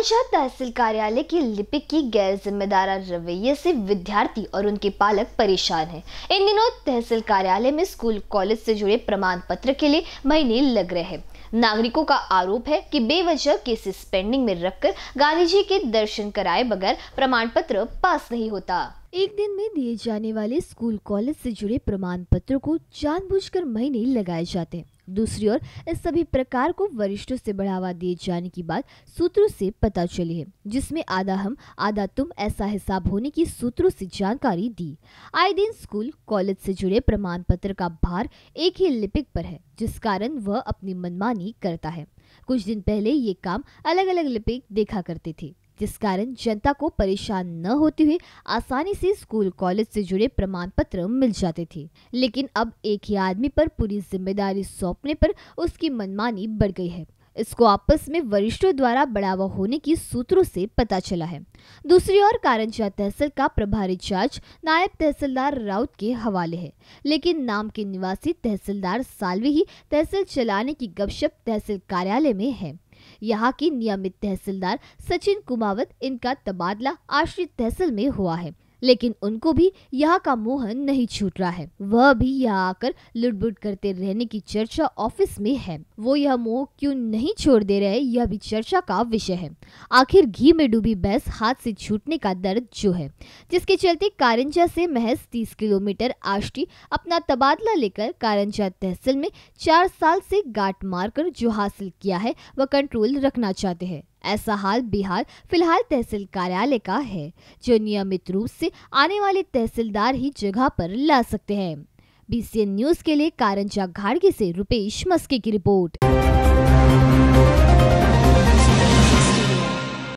कायलशाह तहसील कार्यालय की लिपिक की गैर जिम्मेदारा रवैये से विद्यार्थी और उनके पालक परेशान हैं। इन दिनों तहसील कार्यालय में स्कूल कॉलेज से जुड़े प्रमाण पत्र के लिए महीने लग रहे हैं नागरिकों का आरोप है कि बेवजह केसेस पेंडिंग में रखकर गांधी जी के दर्शन कराए बगैर प्रमाण पत्र पास नहीं होता एक दिन में दिए जाने वाले स्कूल कॉलेज से जुड़े प्रमाण पत्र को जानबूझकर महीने लगाए जाते हैं दूसरी ओर इस सभी प्रकार को वरिष्ठों से बढ़ावा दिए जाने की बात सूत्रों से पता चली है जिसमें आधा हम आधा तुम ऐसा हिसाब होने की सूत्रों से जानकारी दी आए दिन स्कूल कॉलेज से जुड़े प्रमाण पत्र का भार एक ही लिपिक पर है जिस कारण वह अपनी मनमानी करता है कुछ दिन पहले ये काम अलग अलग लिपिक देखा करते थे जिस कारण जनता को परेशान न होते हुए आसानी से स्कूल कॉलेज से जुड़े प्रमाण पत्र मिल जाते थे लेकिन अब एक ही आदमी पर पूरी जिम्मेदारी सौंपने पर उसकी मनमानी बढ़ गई है इसको आपस में वरिष्ठों द्वारा बढ़ावा होने की सूत्रों से पता चला है दूसरी ओर कारंजा तहसील का प्रभारी चार्ज नायब तहसीलदार राउत के हवाले है लेकिन नाम के निवासी तहसीलदार सालवी ही तहसील चलाने की गपशप तहसील कार्यालय में है यहाँ की नियमित तहसीलदार सचिन कुमावत इनका तबादला आश्रित तहसील में हुआ है लेकिन उनको भी यहाँ का मोहन नहीं छूट रहा है वह भी यहाँ आकर लुटबुट करते रहने की चर्चा ऑफिस में है वो यह मोह क्यों नहीं छोड़ दे रहे यह भी चर्चा का विषय है आखिर घी में डूबी भैंस हाथ से छूटने का दर्द जो है जिसके चलते कारंजा से महज तीस किलोमीटर आष्टी अपना तबादला लेकर कारंजा तहसील में चार साल से गाट मारकर जो हासिल किया है वह कंट्रोल रखना चाहते हैं ऐसा हाल बिहार फिलहाल तहसील कार्यालय का है जो नियमित रूप से आने वाले तहसीलदार ही जगह पर ला सकते हैं बीसीएन न्यूज के लिए कारंजा घाड़गी से रुपेश मस्के की रिपोर्ट